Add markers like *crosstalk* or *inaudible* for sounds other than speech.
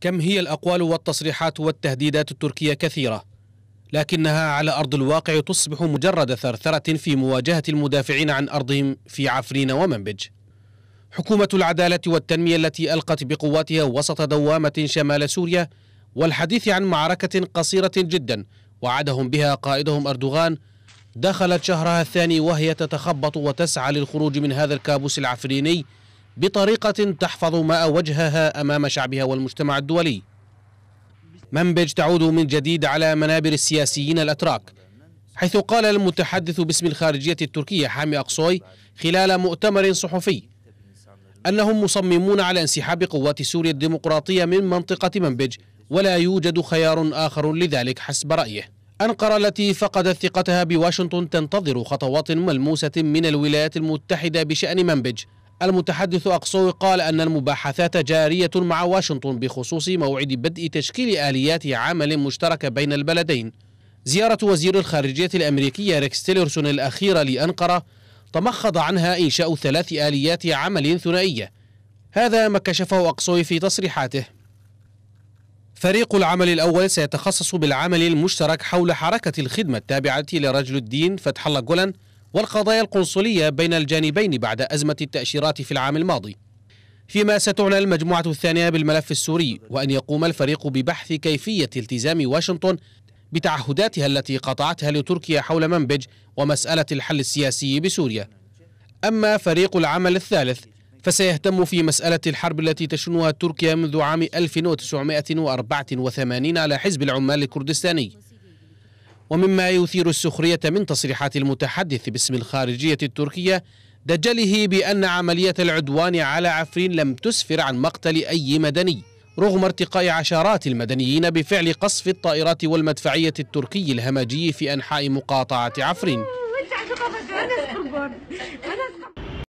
كم هي الأقوال والتصريحات والتهديدات التركية كثيرة لكنها على أرض الواقع تصبح مجرد ثرثرة في مواجهة المدافعين عن أرضهم في عفرين ومنبج حكومة العدالة والتنمية التي ألقت بقواتها وسط دوامة شمال سوريا والحديث عن معركة قصيرة جدا وعدهم بها قائدهم أردوغان دخلت شهرها الثاني وهي تتخبط وتسعى للخروج من هذا الكابوس العفريني بطريقة تحفظ ماء وجهها أمام شعبها والمجتمع الدولي منبج تعود من جديد على منابر السياسيين الأتراك حيث قال المتحدث باسم الخارجية التركية حامي أقصوي خلال مؤتمر صحفي أنهم مصممون على انسحاب قوات سوريا الديمقراطية من منطقة منبج ولا يوجد خيار آخر لذلك حسب رأيه أنقرة التي فقدت ثقتها بواشنطن تنتظر خطوات ملموسة من الولايات المتحدة بشأن منبج المتحدث أقصوي قال أن المباحثات جارية مع واشنطن بخصوص موعد بدء تشكيل آليات عمل مشترك بين البلدين زيارة وزير الخارجية الأمريكية ريكس تيلرسون الأخيرة لأنقرة تمخض عنها إنشاء ثلاث آليات عمل ثنائية هذا ما كشفه أقصوي في تصريحاته فريق العمل الأول سيتخصص بالعمل المشترك حول حركة الخدمة التابعة لرجل الدين فتح الله جولان والقضايا القنصلية بين الجانبين بعد أزمة التأشيرات في العام الماضي فيما ستعنى المجموعة الثانية بالملف السوري وأن يقوم الفريق ببحث كيفية التزام واشنطن بتعهداتها التي قطعتها لتركيا حول منبج ومسألة الحل السياسي بسوريا أما فريق العمل الثالث فسيهتم في مسألة الحرب التي تشنها تركيا منذ عام 1984 على حزب العمال الكردستاني ومما يثير السخرية من تصريحات المتحدث باسم الخارجية التركية دجله بأن عملية العدوان على عفرين لم تسفر عن مقتل أي مدني رغم ارتقاء عشرات المدنيين بفعل قصف الطائرات والمدفعية التركي الهمجي في أنحاء مقاطعة عفرين *laughs*